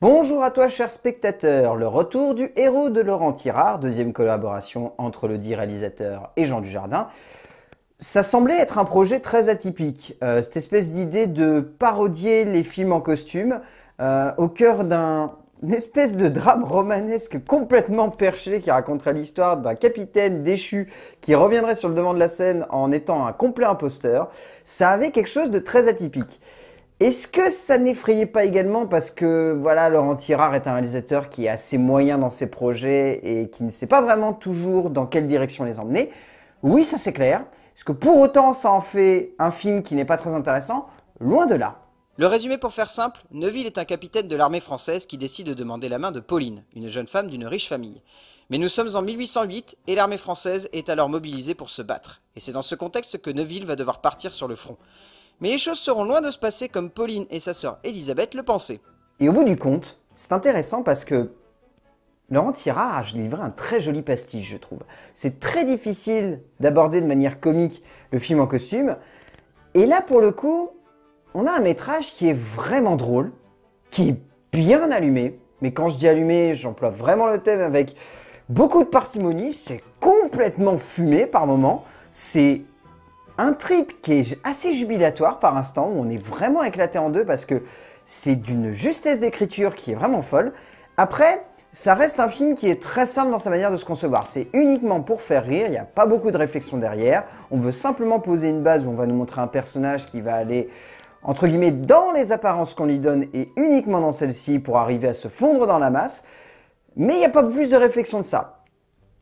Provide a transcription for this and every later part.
Bonjour à toi chers spectateurs, le retour du héros de Laurent Tirard, deuxième collaboration entre le dit réalisateur et Jean Dujardin. Ça semblait être un projet très atypique, euh, cette espèce d'idée de parodier les films en costume euh, au cœur d'un espèce de drame romanesque complètement perché qui raconterait l'histoire d'un capitaine déchu qui reviendrait sur le devant de la scène en étant un complet imposteur. Ça avait quelque chose de très atypique. Est-ce que ça n'effrayait pas également parce que voilà Laurent Tirard est un réalisateur qui est assez moyen dans ses projets et qui ne sait pas vraiment toujours dans quelle direction les emmener Oui, ça c'est clair. Est-ce que pour autant ça en fait un film qui n'est pas très intéressant Loin de là. Le résumé pour faire simple, Neville est un capitaine de l'armée française qui décide de demander la main de Pauline, une jeune femme d'une riche famille. Mais nous sommes en 1808 et l'armée française est alors mobilisée pour se battre. Et c'est dans ce contexte que Neville va devoir partir sur le front. Mais les choses seront loin de se passer comme Pauline et sa sœur Elisabeth le pensaient. Et au bout du compte, c'est intéressant parce que Laurent tirage a livré un très joli pastiche, je trouve. C'est très difficile d'aborder de manière comique le film en costume. Et là, pour le coup, on a un métrage qui est vraiment drôle, qui est bien allumé. Mais quand je dis allumé, j'emploie vraiment le thème avec beaucoup de parcimonie. C'est complètement fumé par moments. C'est un trip qui est assez jubilatoire par instant, où on est vraiment éclaté en deux parce que c'est d'une justesse d'écriture qui est vraiment folle. Après, ça reste un film qui est très simple dans sa manière de se concevoir. C'est uniquement pour faire rire, il n'y a pas beaucoup de réflexion derrière. On veut simplement poser une base où on va nous montrer un personnage qui va aller entre guillemets dans les apparences qu'on lui donne et uniquement dans celle-ci pour arriver à se fondre dans la masse. Mais il n'y a pas plus de réflexion de ça.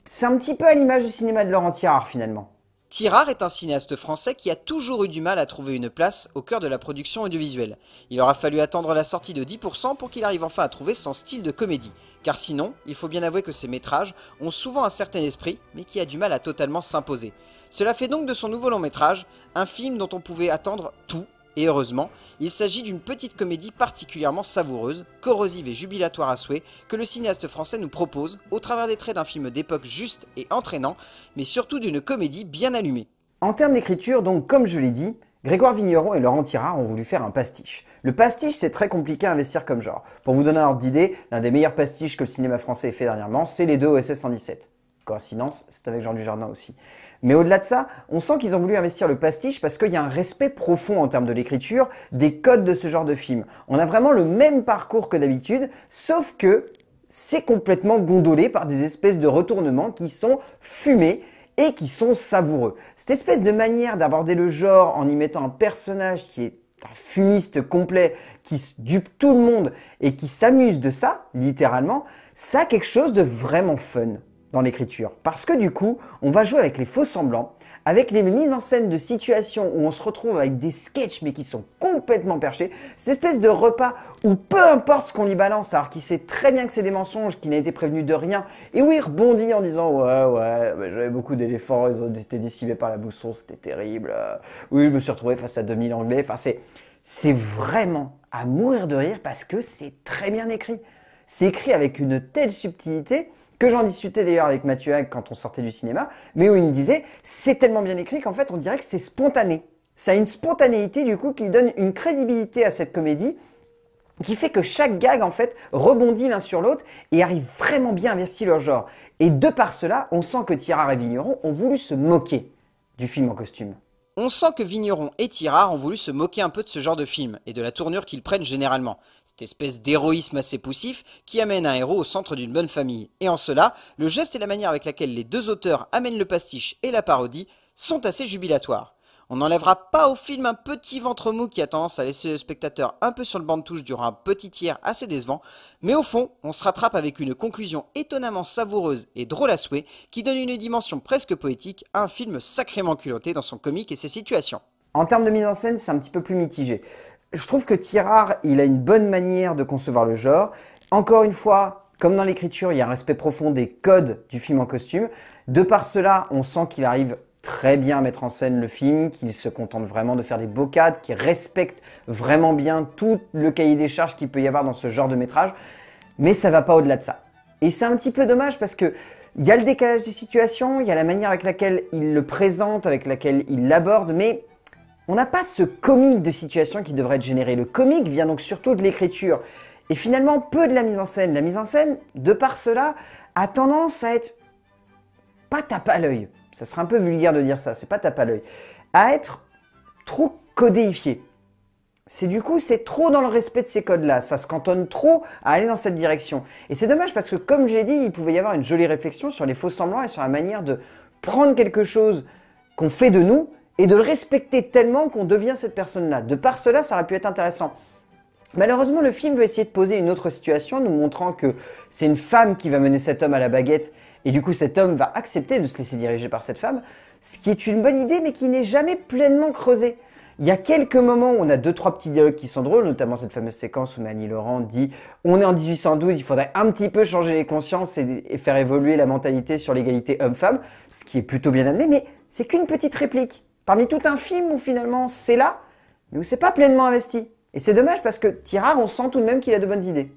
C'est un petit peu à l'image du cinéma de Laurent Tirard finalement. Tirard est un cinéaste français qui a toujours eu du mal à trouver une place au cœur de la production audiovisuelle. Il aura fallu attendre la sortie de 10% pour qu'il arrive enfin à trouver son style de comédie, car sinon, il faut bien avouer que ses métrages ont souvent un certain esprit, mais qui a du mal à totalement s'imposer. Cela fait donc de son nouveau long métrage un film dont on pouvait attendre tout et heureusement, il s'agit d'une petite comédie particulièrement savoureuse, corrosive et jubilatoire à souhait que le cinéaste français nous propose au travers des traits d'un film d'époque juste et entraînant, mais surtout d'une comédie bien allumée. En termes d'écriture, donc comme je l'ai dit, Grégoire Vigneron et Laurent Tirard ont voulu faire un pastiche. Le pastiche, c'est très compliqué à investir comme genre. Pour vous donner un ordre d'idée, l'un des meilleurs pastiches que le cinéma français ait fait dernièrement, c'est les deux OSS 117. Coïncidence, c'est avec Jean jardin » aussi. Mais au-delà de ça, on sent qu'ils ont voulu investir le pastiche parce qu'il y a un respect profond en termes de l'écriture des codes de ce genre de film. On a vraiment le même parcours que d'habitude, sauf que c'est complètement gondolé par des espèces de retournements qui sont fumés et qui sont savoureux. Cette espèce de manière d'aborder le genre en y mettant un personnage qui est un fumiste complet, qui dupe tout le monde et qui s'amuse de ça, littéralement, ça a quelque chose de vraiment fun dans l'écriture. Parce que du coup, on va jouer avec les faux semblants, avec les mises en scène de situations où on se retrouve avec des sketchs mais qui sont complètement perchés, cette espèce de repas où peu importe ce qu'on lui balance, alors qu'il sait très bien que c'est des mensonges, qu'il n'a été prévenu de rien, et où il rebondit en disant ouais ouais j'avais beaucoup d'éléphants, ils ont été décimés par la bousson, c'était terrible, oui je me suis retrouvé face à 2000 anglais, enfin c'est c'est vraiment à mourir de rire parce que c'est très bien écrit. C'est écrit avec une telle subtilité que j'en discutais d'ailleurs avec Mathieu Hag quand on sortait du cinéma, mais où il me disait c'est tellement bien écrit qu'en fait on dirait que c'est spontané. Ça a une spontanéité du coup qui donne une crédibilité à cette comédie qui fait que chaque gag en fait rebondit l'un sur l'autre et arrive vraiment bien à investir leur genre. Et de par cela, on sent que Tirard et Vigneron ont voulu se moquer du film en costume. On sent que Vigneron et Tirard ont voulu se moquer un peu de ce genre de film et de la tournure qu'ils prennent généralement, cette espèce d'héroïsme assez poussif qui amène un héros au centre d'une bonne famille. Et en cela, le geste et la manière avec laquelle les deux auteurs amènent le pastiche et la parodie sont assez jubilatoires. On n'enlèvera pas au film un petit ventre mou qui a tendance à laisser le spectateur un peu sur le banc de touche durant un petit tiers assez décevant, mais au fond, on se rattrape avec une conclusion étonnamment savoureuse et drôle à souhait qui donne une dimension presque poétique à un film sacrément culotté dans son comique et ses situations. En termes de mise en scène, c'est un petit peu plus mitigé. Je trouve que Tirard, il a une bonne manière de concevoir le genre. Encore une fois, comme dans l'écriture, il y a un respect profond des codes du film en costume. De par cela, on sent qu'il arrive très bien mettre en scène le film, qu'il se contente vraiment de faire des beaux cadres, qu'il respecte vraiment bien tout le cahier des charges qu'il peut y avoir dans ce genre de métrage, mais ça va pas au-delà de ça. Et c'est un petit peu dommage parce que il y a le décalage des situations, il y a la manière avec laquelle il le présente, avec laquelle il l'aborde, mais on n'a pas ce comique de situation qui devrait être généré. Le comique vient donc surtout de l'écriture et finalement peu de la mise en scène. La mise en scène, de par cela, a tendance à être pas tape à l'œil ça serait un peu vulgaire de dire ça, c'est pas tape à l'œil, à être trop codéifié. C'est du coup, c'est trop dans le respect de ces codes-là, ça se cantonne trop à aller dans cette direction. Et c'est dommage parce que comme j'ai dit, il pouvait y avoir une jolie réflexion sur les faux semblants et sur la manière de prendre quelque chose qu'on fait de nous et de le respecter tellement qu'on devient cette personne-là. De par cela, ça aurait pu être intéressant. Malheureusement, le film veut essayer de poser une autre situation, nous montrant que c'est une femme qui va mener cet homme à la baguette et du coup, cet homme va accepter de se laisser diriger par cette femme, ce qui est une bonne idée, mais qui n'est jamais pleinement creusée. Il y a quelques moments où on a deux, trois petits dialogues qui sont drôles, notamment cette fameuse séquence où Manny Laurent dit « On est en 1812, il faudrait un petit peu changer les consciences et, et faire évoluer la mentalité sur l'égalité homme-femme », ce qui est plutôt bien amené, mais c'est qu'une petite réplique. Parmi tout un film où finalement c'est là, mais où c'est pas pleinement investi. Et c'est dommage parce que Tirard, on sent tout de même qu'il a de bonnes idées.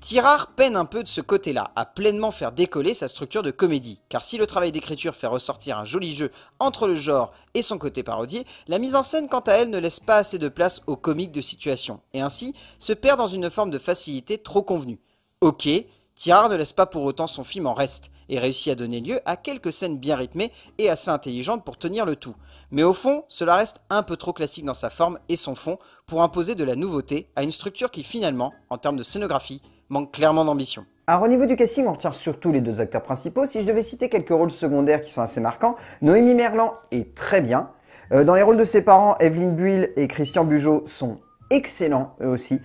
Tirard peine un peu de ce côté-là, à pleinement faire décoller sa structure de comédie, car si le travail d'écriture fait ressortir un joli jeu entre le genre et son côté parodier, la mise en scène quant à elle ne laisse pas assez de place aux comiques de situation, et ainsi se perd dans une forme de facilité trop convenue. Ok, Tirard ne laisse pas pour autant son film en reste, et réussit à donner lieu à quelques scènes bien rythmées et assez intelligentes pour tenir le tout. Mais au fond, cela reste un peu trop classique dans sa forme et son fond pour imposer de la nouveauté à une structure qui finalement, en termes de scénographie, manque clairement d'ambition. Alors au niveau du casting, on retient surtout les deux acteurs principaux. Si je devais citer quelques rôles secondaires qui sont assez marquants, Noémie Merlan est très bien. Euh, dans les rôles de ses parents, Evelyne Buil et Christian Bugeaud sont excellents eux aussi.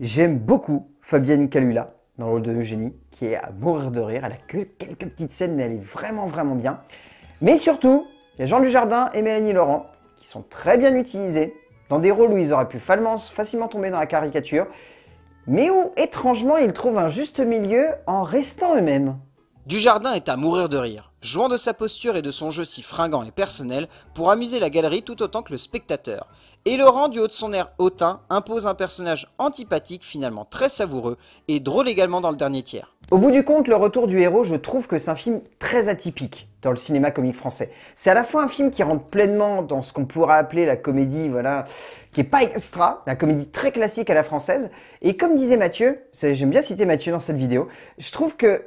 J'aime beaucoup Fabienne Calula dans le rôle de Eugénie, qui est à mourir de rire. Elle a que quelques petites scènes, mais elle est vraiment vraiment bien. Mais surtout, il y a Jean Dujardin et Mélanie Laurent, qui sont très bien utilisés, dans des rôles où ils auraient pu facilement tomber dans la caricature, mais où, étrangement, ils trouvent un juste milieu en restant eux-mêmes. Dujardin est à mourir de rire, jouant de sa posture et de son jeu si fringant et personnel pour amuser la galerie tout autant que le spectateur. Et Laurent, du haut de son air hautain, impose un personnage antipathique finalement très savoureux et drôle également dans le dernier tiers. Au bout du compte, le retour du héros, je trouve que c'est un film très atypique dans le cinéma comique français. C'est à la fois un film qui rentre pleinement dans ce qu'on pourrait appeler la comédie, voilà, qui est pas extra, la comédie très classique à la française. Et comme disait Mathieu, j'aime bien citer Mathieu dans cette vidéo, je trouve que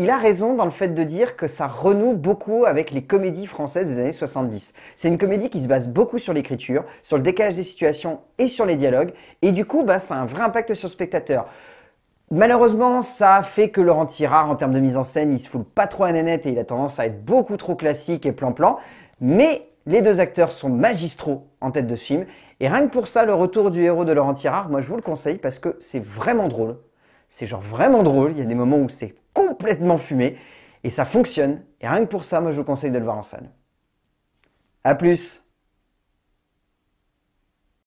il a raison dans le fait de dire que ça renoue beaucoup avec les comédies françaises des années 70. C'est une comédie qui se base beaucoup sur l'écriture, sur le décalage des situations et sur les dialogues, et du coup, bah, ça a un vrai impact sur le spectateur. Malheureusement, ça a fait que Laurent Tirard, en termes de mise en scène, il se foule pas trop à nanette et il a tendance à être beaucoup trop classique et plan-plan. Mais les deux acteurs sont magistraux en tête de ce film. Et rien que pour ça, le retour du héros de Laurent Tirard, moi je vous le conseille parce que c'est vraiment drôle. C'est genre vraiment drôle. Il y a des moments où c'est complètement fumé et ça fonctionne. Et rien que pour ça, moi je vous conseille de le voir en salle. A plus